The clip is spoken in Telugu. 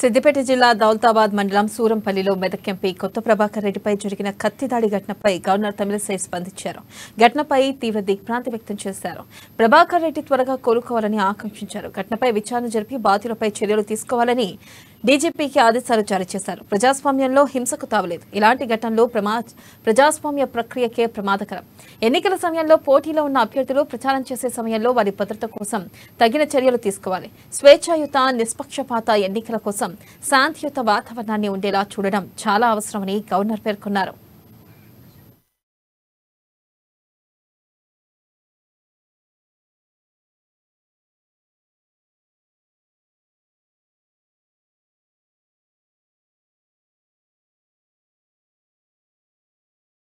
సిద్దిపేట జిల్లా దౌల్తాబాద్ మండలం సూరంపల్లిలో మెదక్ ఎంపీ కొత్త ప్రభాకర్ రెడ్డిపై జరిగిన కత్తి దాడి ఘటనపై గవర్నర్ తమిళసై స్పందించారు ఘటనపై తీవ్ర దిగ్భ్రాంతి వ్యక్తం చేశారు ప్రభాకర్ రెడ్డి త్వరగా కోలుకోవాలని ఆకాంక్షించారు ఘటనపై విచారణ జరిపి బాధితులపై చర్యలు తీసుకోవాలని డీజీపీకి ఆదేశాలు జారీ చేశారు ప్రజాస్వామ్యంలో హింసకు తావలేదు ఇలాంటి ఘటనలు ప్రమా ప్రజాస్వామ్య ప్రక్రియకే ప్రమాదకరం ఎన్నికల సమయంలో పోటీలో ఉన్న అభ్యర్థులు ప్రచారం చేసే సమయంలో వారి భద్రత కోసం తగిన చర్యలు తీసుకోవాలి స్వేచ్ఛాయుత నిష్పక్షపాత ఎన్నికల కోసం శాంతియుత వాతావరణాన్ని ఉండేలా చూడడం చాలా అవసరమని గవర్నర్ పేర్కొన్నారు